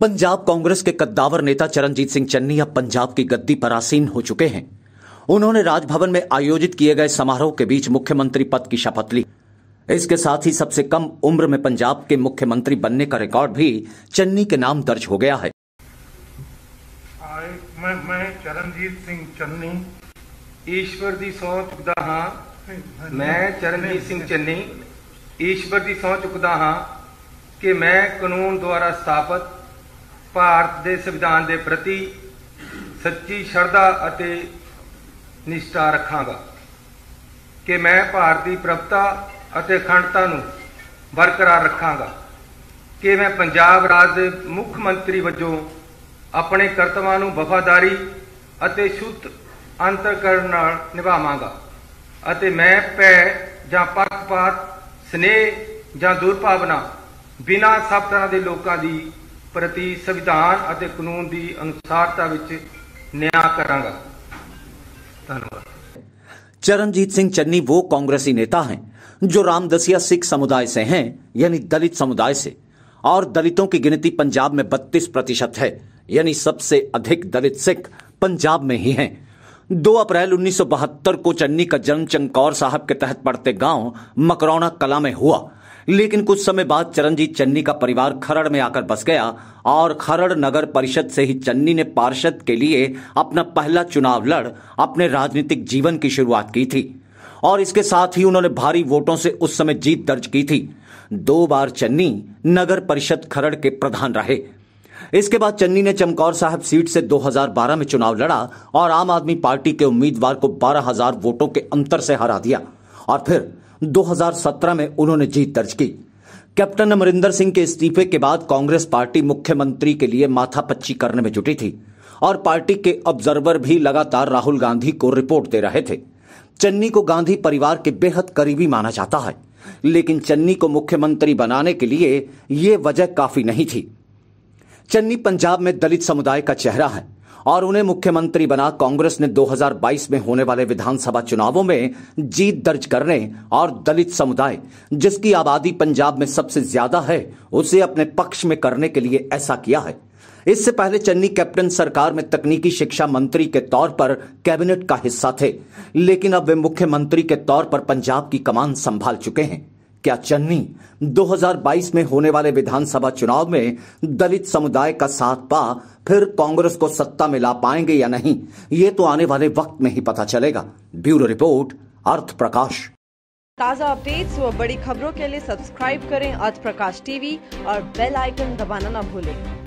पंजाब कांग्रेस के कद्दावर नेता चरणजीत सिंह चन्नी अब पंजाब की गद्दी पर आसीन हो चुके हैं उन्होंने राजभवन में आयोजित किए गए समारोह के बीच मुख्यमंत्री पद की शपथ ली इसके साथ ही सबसे कम उम्र में पंजाब के मुख्यमंत्री बनने का रिकॉर्ड भी चन्नी के नाम दर्ज हो गया है मैं मैं चरणजीत सिंह चन्नी ईश्वर की सौ चुकता हाँ मैं चरणजीत सिंह चन्नी ईश्वर की सौ चुकता हाँ कि मैं कानून द्वारा स्थापित ਭਾਰਤ ਦੇ ਸੰਵਿਧਾਨ ਦੇ ਪ੍ਰਤੀ ਸੱਚੀ ਸ਼ਰਧਾ ਅਤੇ ਨਿਸ਼ਠਾ ਰੱਖਾਂਗਾ ਕਿ ਮੈਂ ਭਾਰਤੀ ਪ੍ਰਭਤਾ ਅਤੇ ਅਖੰਡਤਾ ਨੂੰ ਬਰਕਰਾਰ ਰੱਖਾਂਗਾ ਕਿ ਮੈਂ ਪੰਜਾਬ ਰਾਜ ਦੇ ਮੁੱਖ ਮੰਤਰੀ ਵਜੋਂ ਆਪਣੇ ਕਰਤਵਾਂ ਨੂੰ ਵਫਾਦਾਰੀ ਅਤੇ ਸ਼ੁੱਧ ਅੰਤਰਕਰਨ ਨਾਲ ਨਿਭਾਵਾਂਗਾ ਅਤੇ ਮੈਂ ਭੈ ਜਾਂ ਪੱਖਪਾਤ ਸਨੇਹ ਜਾਂ ਦੁਰਭਾਵਨਾ ਬਿਨਾਂ ਸਭ ਤਰ੍ਹਾਂ ਦੇ ਲੋਕਾਂ ਦੀ प्रति संविधान कानून की अनुसारता न्याय करा धन्यवाद चरणजीत सिंह चन्नी वो कांग्रेसी नेता हैं जो रामदसिया सिख समुदाय से हैं यानी दलित समुदाय से और दलितों की गिनती पंजाब में 32 प्रतिशत है यानी सबसे अधिक दलित सिख पंजाब में ही हैं 2 अप्रैल 1972 को चन्नी का जन्म चंकौर साहब के तहत पड़ते गांव मकरौना कला में हुआ लेकिन कुछ समय बाद चरणजीत चन्नी का परिवार खरड़ में आकर बस गया और खरड़ नगर परिषद से ही चन्नी ने पार्षद के लिए अपना पहला चुनाव लड़ अपने राजनीतिक जीवन की शुरुआत की थी और इसके साथ ही उन्होंने भारी वोटों से उस समय जीत दर्ज की थी दो बार चन्नी नगर परिषद खरड़ के प्रधान रहे इसके बाद चन्नी ने चमकौर साहब सीट से 2012 में चुनाव लड़ा और आम आदमी पार्टी के उम्मीदवार को 12000 वोटों के अंतर से हरा दिया और फिर 2017 में उन्होंने जीत दर्ज की कैप्टन अमरिंदर सिंह के इस्तीफे के बाद कांग्रेस पार्टी मुख्यमंत्री के लिए माथापच्ची करने में जुटी थी और पार्टी के ऑब्जर्वर भी लगातार राहुल गांधी को रिपोर्ट दे रहे थे चन्नी को गांधी परिवार के बेहद करीबी माना जाता है लेकिन चन्नी को मुख्यमंत्री बनाने के लिए यह वजह काफी नहीं थी चन्नी पंजाब में दलित समुदाय का चेहरा है और उन्हें मुख्यमंत्री बना कांग्रेस ने 2022 में होने वाले विधानसभा चुनावों में जीत दर्ज करने और दलित समुदाय जिसकी आबादी पंजाब में सबसे ज्यादा है उसे अपने पक्ष में करने के लिए ऐसा किया है इससे पहले चन्नी कैप्टन सरकार में तकनीकी शिक्षा मंत्री के तौर पर कैबिनेट का हिस्सा थे लेकिन अब वे मुख्यमंत्री के तौर पर पंजाब की कमान संभाल चुके हैं क्या चन्नी 2022 में होने वाले विधानसभा चुनाव में दलित समुदाय का साथ पा फिर कांग्रेस को सत्ता में ला पाएंगे या नहीं ये तो आने वाले वक्त में ही पता चलेगा ब्यूरो रिपोर्ट अर्थ प्रकाश ताज़ा अपडेट्स व बड़ी खबरों के लिए सब्सक्राइब करें अर्थ प्रकाश टीवी और बेल आइकन दबाना न भूलें